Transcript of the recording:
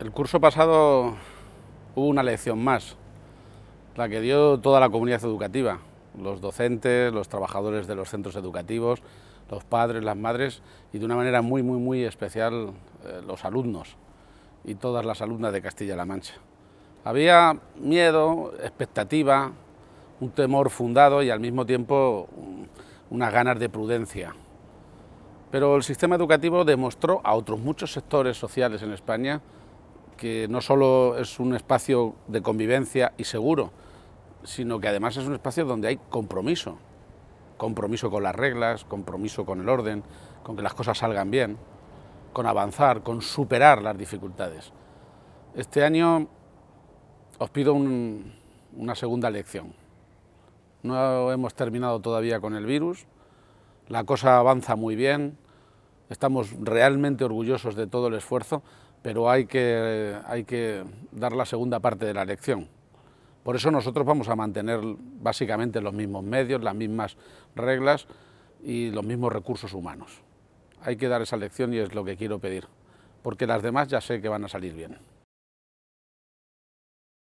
El curso pasado hubo una lección más, la que dio toda la comunidad educativa, los docentes, los trabajadores de los centros educativos, los padres, las madres y de una manera muy, muy, muy especial eh, los alumnos y todas las alumnas de Castilla-La Mancha. Había miedo, expectativa, un temor fundado y al mismo tiempo mm, unas ganas de prudencia. Pero el sistema educativo demostró a otros muchos sectores sociales en España que no solo es un espacio de convivencia y seguro, sino que además es un espacio donde hay compromiso, compromiso con las reglas, compromiso con el orden, con que las cosas salgan bien, con avanzar, con superar las dificultades. Este año os pido una segunda lección. No hemos terminado todavía con el virus, la cosa avanza muy bien, Estamos realmente orgullosos de todo el esfuerzo, pero hay que, dar la segunda parte de la lección. Por eso nosotros vamos a mantener básicamente los mismos medios, las mismas reglas y los mismos recursos humanos. Hay que dar esa lección y es lo que quiero pedir, porque las demás ya sé que van a salir bien.